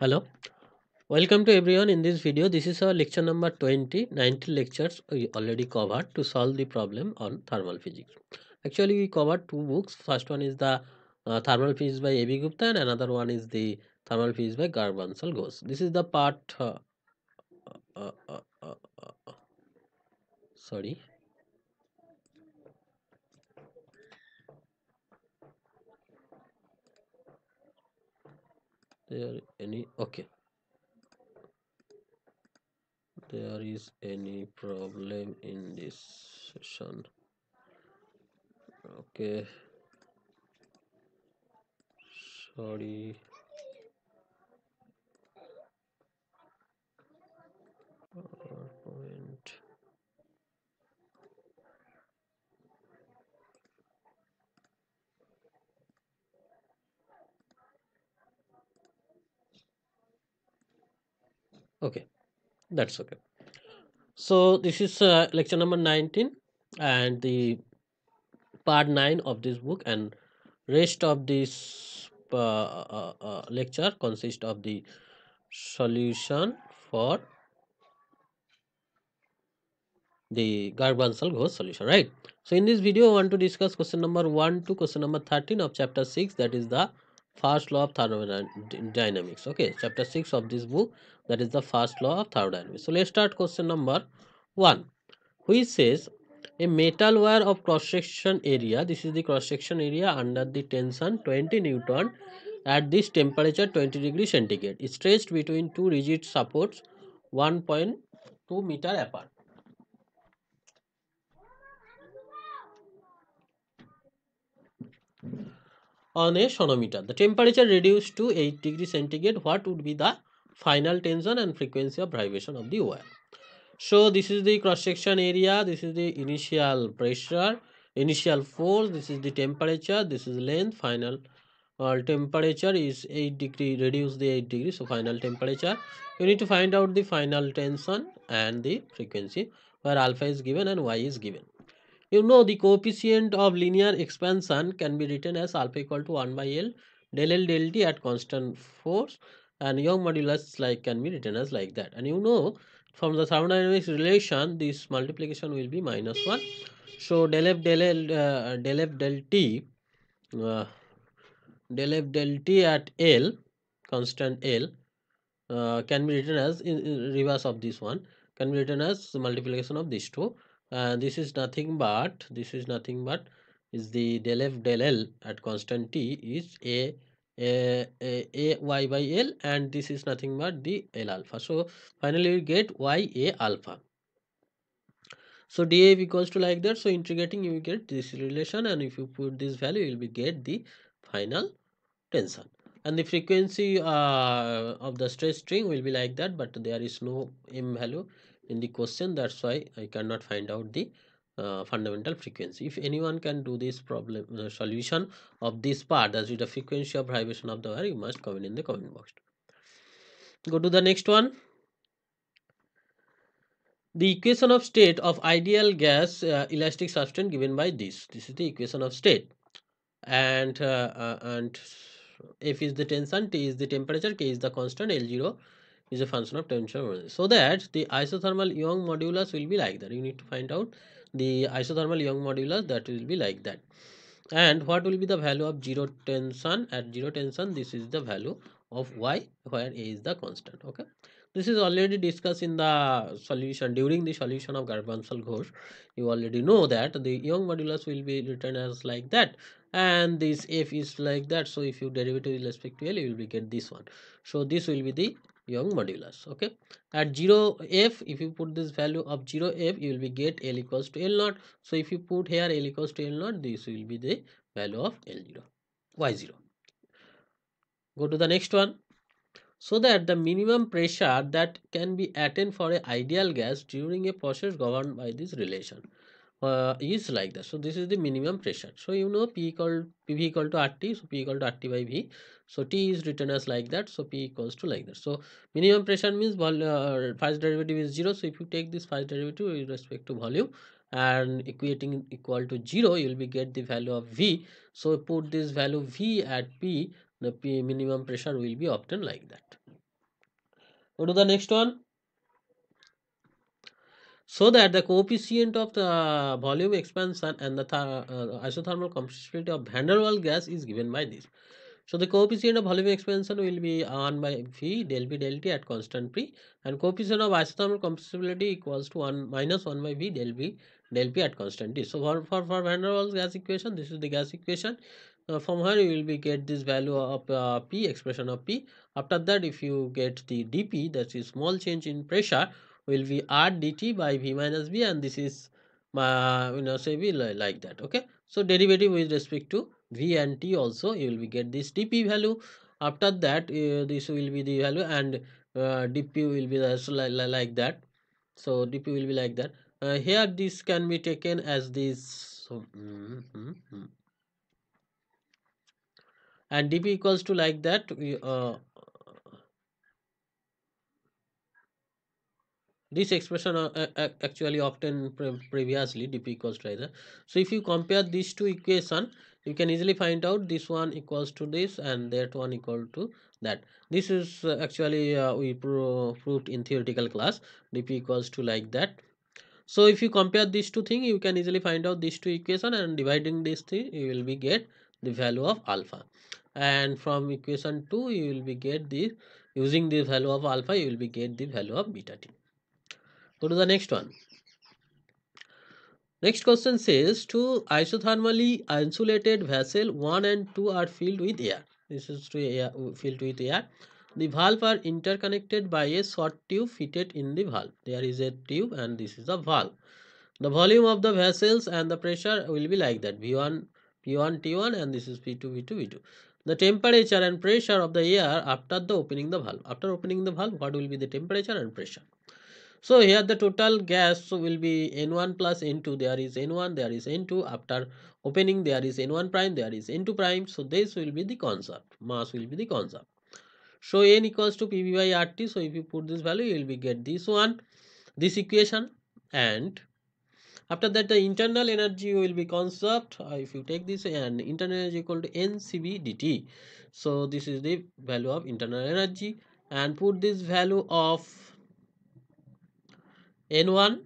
hello welcome to everyone in this video this is our lecture number 20 19 lectures we already covered to solve the problem on thermal physics actually we covered two books first one is the uh, thermal physics by ab gupta and another one is the thermal physics by garbansal Ghosh. this is the part uh, uh, uh, uh, uh sorry there any okay there is any problem in this session okay sorry okay that's okay so this is uh, lecture number 19 and the part 9 of this book and rest of this uh, uh, uh lecture consists of the solution for the Garbansal Ghost solution, right? So in this video, I want to discuss question number 1 to question number 13 of chapter 6, that is the first law of thermodynamics, okay? Chapter 6 of this book, that is the first law of thermodynamics. So let's start question number 1 which says a metal wire of cross section area this is the cross section area under the tension 20 newton at this temperature 20 degree centigrade is stretched between two rigid supports 1.2 meter apart on a sonometer the temperature reduced to 8 degree centigrade what would be the final tension and frequency of vibration of the wire. So this is the cross section area, this is the initial pressure, initial force, this is the temperature, this is length, final uh, temperature is 8 degree, reduce the 8 degree, so final temperature. You need to find out the final tension and the frequency where alpha is given and y is given. You know the coefficient of linear expansion can be written as alpha equal to 1 by L del L del T at constant force and Young modulus like can be written as like that and you know from the thermodynamics relation this multiplication will be minus 1 so del f del l uh, del f del t uh, del f del t at l constant l uh, can be written as in, in, reverse of this one can be written as multiplication of these two uh, this is nothing but this is nothing but is the del f del l at constant t is a a, a, a y by l and this is nothing but the l alpha so finally we get y a alpha so D A equals to like that so integrating you get this relation and if you put this value you will get the final tension and the frequency uh, of the stress string will be like that but there is no m value in the question that's why i cannot find out the uh, fundamental frequency if anyone can do this problem uh, solution of this part that is the frequency of vibration of the wire you must comment in the comment box go to the next one the equation of state of ideal gas uh, elastic substance given by this this is the equation of state and uh, uh, and f is the tension t is the temperature k is the constant l0 is a function of tension. so that the isothermal young modulus will be like that you need to find out the isothermal Young modulus that will be like that and what will be the value of zero tension at zero tension this is the value of y where a is the constant okay this is already discussed in the solution during the solution of garbansal ghosh you already know that the young modulus will be written as like that and this f is like that so if you derivative with respect to l you will get this one so this will be the Young modulus okay at 0 f if you put this value of 0 f you will be get L equals to L naught so if you put here L equals to L naught this will be the value of L0 Y0 go to the next one so that the minimum pressure that can be attained for an ideal gas during a process governed by this relation uh, is like that. So this is the minimum pressure. So you know P equal PV equal to RT. So P equal to RT by V. So T is written as like that. So P equals to like that. So minimum pressure means volume, uh, first derivative is zero. So if you take this first derivative with respect to volume and equating equal to zero, you will be get the value of V. So put this value V at P. The P minimum pressure will be obtained like that. Go to the next one so that the coefficient of the uh, volume expansion and the th uh, isothermal compressibility of van der Waals gas is given by this. So the coefficient of volume expansion will be 1 by v del v del T at constant P and coefficient of isothermal compressibility equals to 1 minus 1 by V del v del P at constant T. So for, for, for van der Waals gas equation, this is the gas equation. Uh, from here you will be get this value of uh, P, expression of P. After that if you get the dP that is small change in pressure will be r dt by v minus v and this is uh, you know say so we like that okay so derivative with respect to v and t also you will be get this dp value after that uh, this will be the value and uh, dp will be like, like that so dp will be like that uh, here this can be taken as this so, mm, mm, mm. and dp equals to like that uh, this expression uh, actually obtained previously dp equals to either so if you compare these two equation you can easily find out this one equals to this and that one equal to that this is uh, actually uh, we pro proved in theoretical class dp equals to like that so if you compare these two things you can easily find out these two equation and dividing this thing you will be get the value of alpha and from equation 2 you will be get the using the value of alpha you will be get the value of beta t Go to the next one. Next question says two isothermally insulated vessel 1 and 2 are filled with air. This is to filled with air. The valve are interconnected by a short tube fitted in the valve. There is a tube and this is a valve. The volume of the vessels and the pressure will be like that. V1, P1, T1 and this is P2, V2, V2. The temperature and pressure of the air after the opening the valve. After opening the valve, what will be the temperature and pressure? so here the total gas will be n1 plus n2 there is n1 there is n2 after opening there is n1 prime there is n2 prime so this will be the concept mass will be the concept so n equals to pv by rt so if you put this value you will be get this one this equation and after that the internal energy will be concept uh, if you take this and internal energy equal to ncv dt so this is the value of internal energy and put this value of n1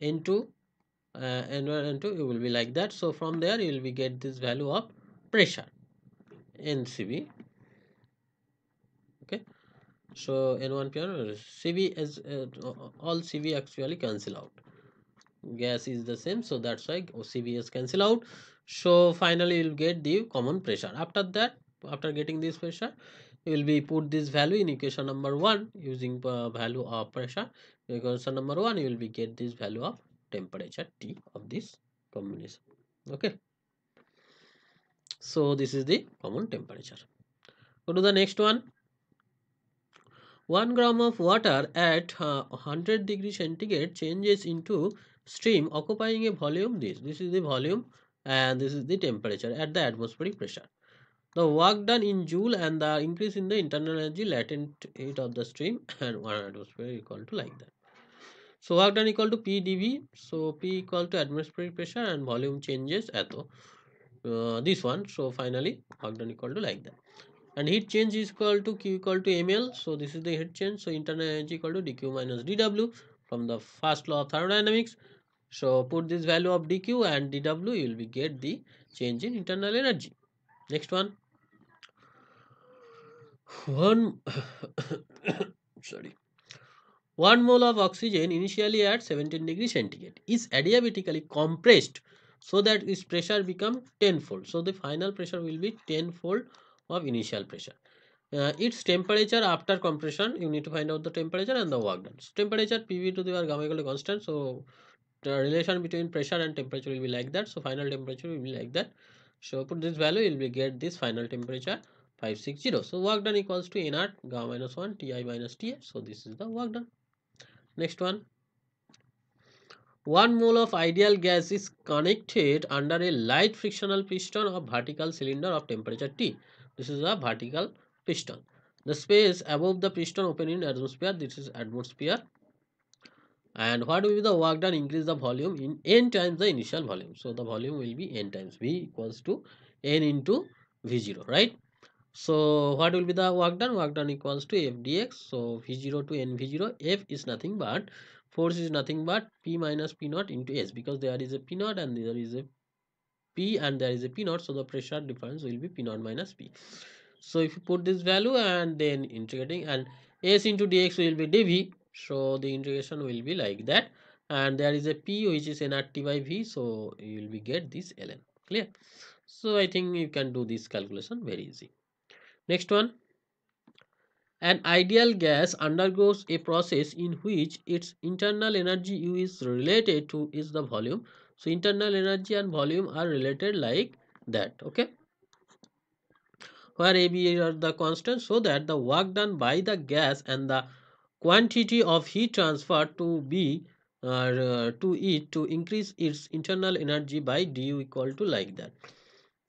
n2 uh, n1 n2 it will be like that so from there you will be get this value of pressure ncb okay so n1 p1 cv is uh, all cv actually cancel out gas is the same so that's why cv is cancel out so finally you'll get the common pressure after that after getting this pressure you will be put this value in equation number one using uh, value of pressure your number one you will be get this value of temperature T of this combination okay so this is the common temperature go to the next one 1 gram of water at uh, 100 degree centigrade changes into stream occupying a volume this this is the volume and this is the temperature at the atmospheric pressure the work done in joule and the increase in the internal energy latent heat of the stream and one atmosphere equal to like that so work done equal to pdv so p equal to atmospheric pressure and volume changes atho uh, this one so finally work done equal to like that and heat change is equal to q equal to ml so this is the heat change so internal energy equal to dq minus dw from the first law of thermodynamics so put this value of dq and dw you will be get the change in internal energy next one one sorry 1 mole of oxygen initially at 17 degree centigrade is adiabatically compressed so that its pressure become tenfold. So the final pressure will be tenfold of initial pressure. Uh, its temperature after compression you need to find out the temperature and the work done. So temperature PV to the power gamma equal to constant. So the relation between pressure and temperature will be like that. So final temperature will be like that. So put this value you will get this final temperature 560. So work done equals to nr gamma minus 1 ti minus ti. So this is the work done next one one mole of ideal gas is connected under a light frictional piston of vertical cylinder of temperature T. This is a vertical piston. The space above the piston open in atmosphere. This is atmosphere. And what will be the work done? Increase the volume in n times the initial volume. So the volume will be n times V equals to n into V0, right? So what will be the work done? Work done equals to f dx. So v0 to nv0, f is nothing but force is nothing but p minus p naught into s because there is a p naught and there is a p and there is a p naught. So the pressure difference will be p naught minus p. So if you put this value and then integrating and s into dx will be dv. So the integration will be like that and there is a p which is nrt by v. So you will be get this ln clear. So I think you can do this calculation very easy. Next one. An ideal gas undergoes a process in which its internal energy U is related to is the volume. So internal energy and volume are related like that. Okay. Where AB are the constant so that the work done by the gas and the quantity of heat transferred to B uh, to it to increase its internal energy by du equal to like that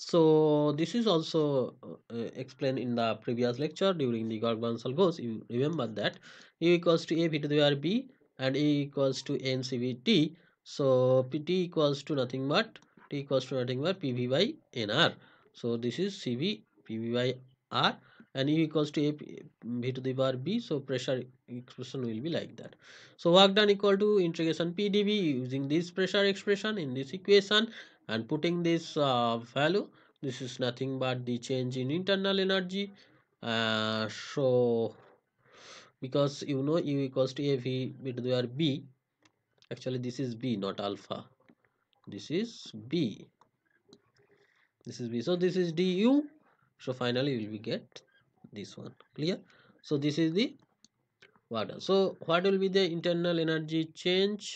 so this is also uh, uh, explained in the previous lecture during the Gorgon-Russell goes you remember that u equals to a v to the power b and e equals to n c v t so pt equals to nothing but t equals to nothing but pv by nr so this is cv pv by r and u equals to a v to the power b so pressure expression will be like that so work done equal to integration pdv using this pressure expression in this equation and putting this uh, value this is nothing but the change in internal energy uh, so because you know u equals to av with where b actually this is b not alpha this is b this is b so this is du so finally we will get this one clear so this is the water so what will be the internal energy change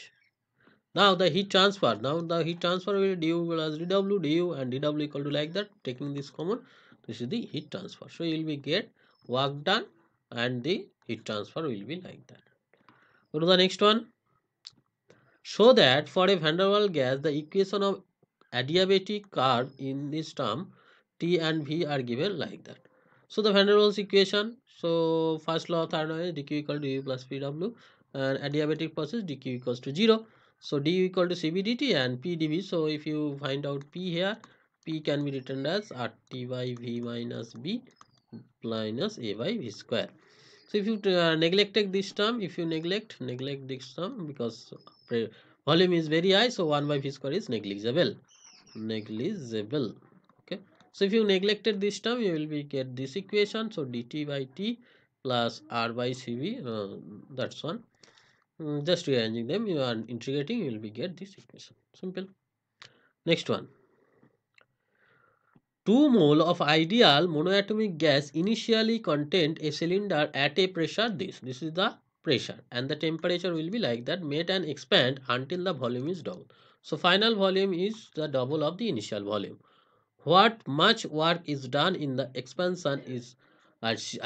now the heat transfer. Now the heat transfer will be du equal as dw, du and dw equal to like that. Taking this common, this is the heat transfer. So you will be get work done and the heat transfer will be like that. Go to the next one. So that for a van der gas, the equation of adiabatic curve in this term T and V are given like that. So the van der Waals equation. So first law of thermodynamics dq equal to u plus pw and adiabatic process dq equals to zero so d equal to cbdt and pdv so if you find out p here p can be written as rt by v minus b minus a by v square so if you uh, neglected this term if you neglect neglect this term because volume is very high so 1 by v square is negligible negligible okay so if you neglected this term you will be get this equation so dt by t plus r by cv uh, that's one Hmm, just rearranging them you are integrating you will be get this equation simple next one 2 mole of ideal monoatomic gas initially contained a cylinder at a pressure this this is the pressure and the temperature will be like that melt and expand until the volume is double so final volume is the double of the initial volume what much work is done in the expansion is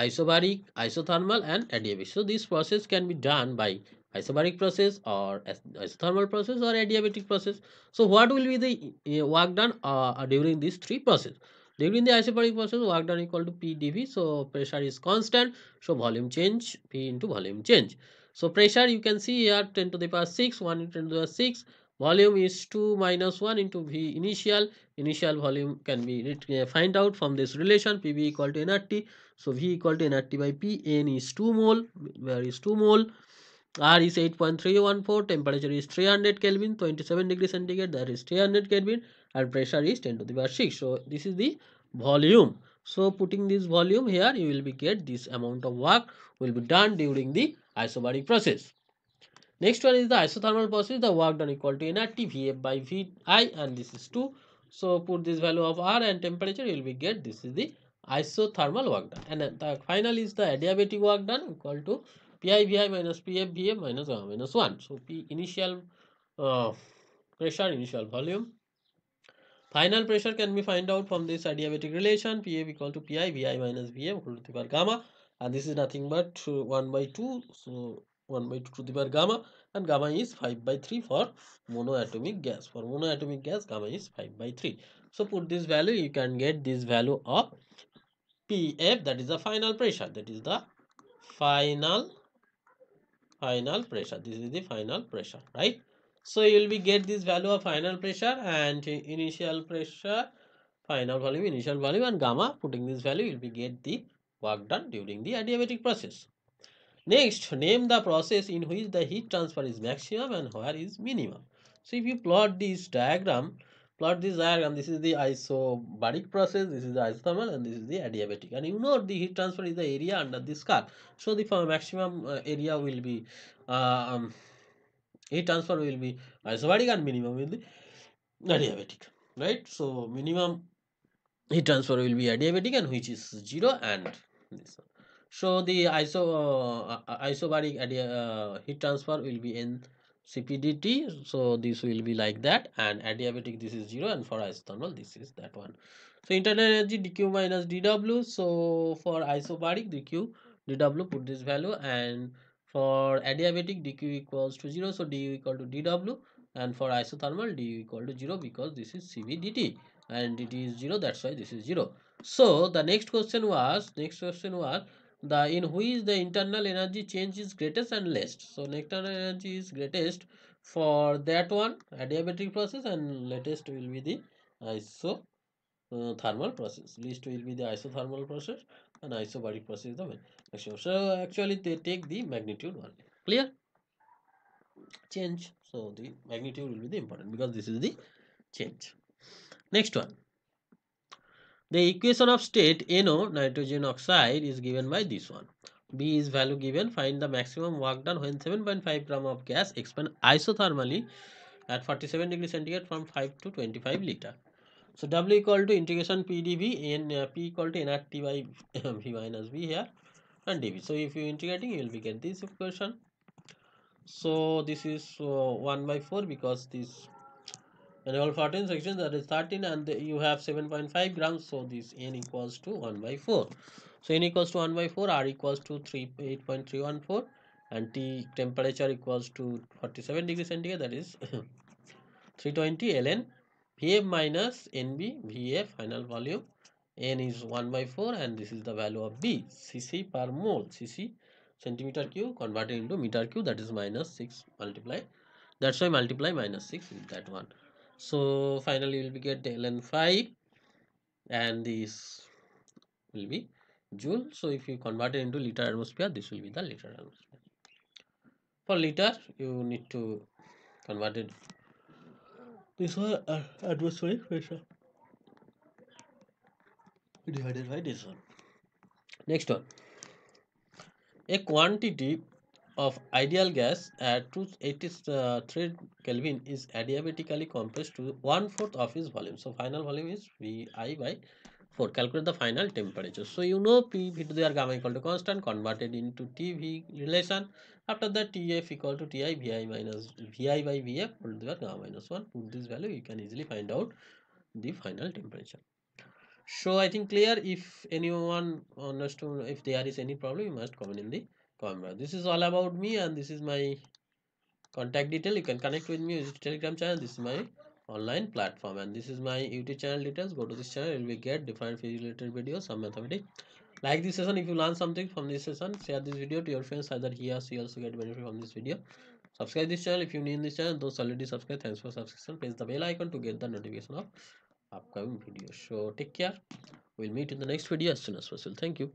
isobaric isothermal and adiabatic so this process can be done by isobaric process or isothermal process or adiabatic process. So what will be the uh, work done uh, during these three processes? During the isobaric process, work done equal to PdV. So pressure is constant. So volume change P into volume change. So pressure you can see here 10 to the power 6, 1 into 10 to the power 6. Volume is 2 minus 1 into V initial. Initial volume can be eh, find out from this relation PV equal to nRT. So V equal to nRT by P. N is 2 mole, where is 2 mole. R is 8.314, temperature is 300 Kelvin, 27 degree centigrade, that is 300 Kelvin and pressure is 10 to the power 6. So, this is the volume. So, putting this volume here, you will be get this amount of work will be done during the isobaric process. Next one is the isothermal process, the work done equal to nRT, Vf by Vi and this is 2. So, put this value of R and temperature, you will be get this is the isothermal work done. And the final is the adiabatic work done equal to PI VI minus PF VF minus gamma minus 1. So, P initial uh, pressure, initial volume. Final pressure can be found out from this adiabatic relation PF equal to PI VI minus VF equal to the power gamma and this is nothing but uh, 1 by 2. So, 1 by 2 to the power gamma and gamma is 5 by 3 for monoatomic gas. For monoatomic gas gamma is 5 by 3. So, put this value you can get this value of PF that is the final pressure that is the final final pressure this is the final pressure right so you will be get this value of final pressure and initial pressure final volume initial volume and gamma putting this value you will be get the work done during the adiabatic process next name the process in which the heat transfer is maximum and where is minimum so if you plot this diagram plot this diagram this is the isobaric process this is the isothermal and this is the adiabatic and you know the heat transfer is the area under this curve so the maximum uh, area will be uh, um, heat transfer will be isobaric and minimum will be adiabatic right so minimum heat transfer will be adiabatic and which is zero and this one so the iso uh, uh isobaric uh, heat transfer will be in CPDT so this will be like that and adiabatic this is 0 and for isothermal this is that one so internal energy dq minus dw so for isobaric dq dw put this value and for adiabatic dq equals to 0 so du equal to dw and for isothermal du equal to 0 because this is CVDT and it is 0 that's why this is 0 so the next question was next question was the in which the internal energy change is greatest and least so internal energy is greatest for that one adiabatic process and latest will be the iso uh, thermal process least will be the isothermal process and isobaric process the maximum so actually they take the magnitude only clear change so the magnitude will be the important because this is the change next one the equation of state NO nitrogen oxide is given by this one. B is value given. Find the maximum work done when 7.5 gram of gas expand isothermally at 47 degree centigrade from 5 to 25 liter. So W equal to integration PdV and uh, P equal to nRT by V minus V here and dV. So if you integrating, you will be get this equation. So this is uh, 1 by 4 because this all fourteen sections. that is 13 and you have 7.5 grams. So this n equals to 1 by 4. So n equals to 1 by 4, r equals to 3 8.314 and T temperature equals to 47 degrees centigrade that is 320 ln Vf minus Nb va final volume n is 1 by 4 and this is the value of B cc per mole cc centimeter cube converted into meter cube that is minus 6 multiply that's why multiply minus 6 with that one so finally we will get n phi and this will be joule so if you convert it into liter atmosphere this will be the liter atmosphere for liter you need to convert it this one uh, atmospheric pressure divided by this one next one a quantity of ideal gas at 283 Kelvin is adiabatically compressed to one fourth of its volume. So final volume is Vi by 4. Calculate the final temperature. So you know P V to the gamma equal to constant converted into TV relation. After that TF equal to TI minus Vi by Vf put the gamma minus 1. Put this value you can easily find out the final temperature so i think clear if anyone wants to if there is any problem you must comment in the camera this is all about me and this is my contact detail you can connect with me with telegram channel this is my online platform and this is my youtube channel details go to this channel you will get different related videos some mathematics like this session if you learn something from this session share this video to your friends either here so you also get benefit from this video subscribe this channel if you need this channel those already subscribe thanks for subscription press the bell icon to get the notification of upcoming videos so take care we'll meet in the next video as soon as possible thank you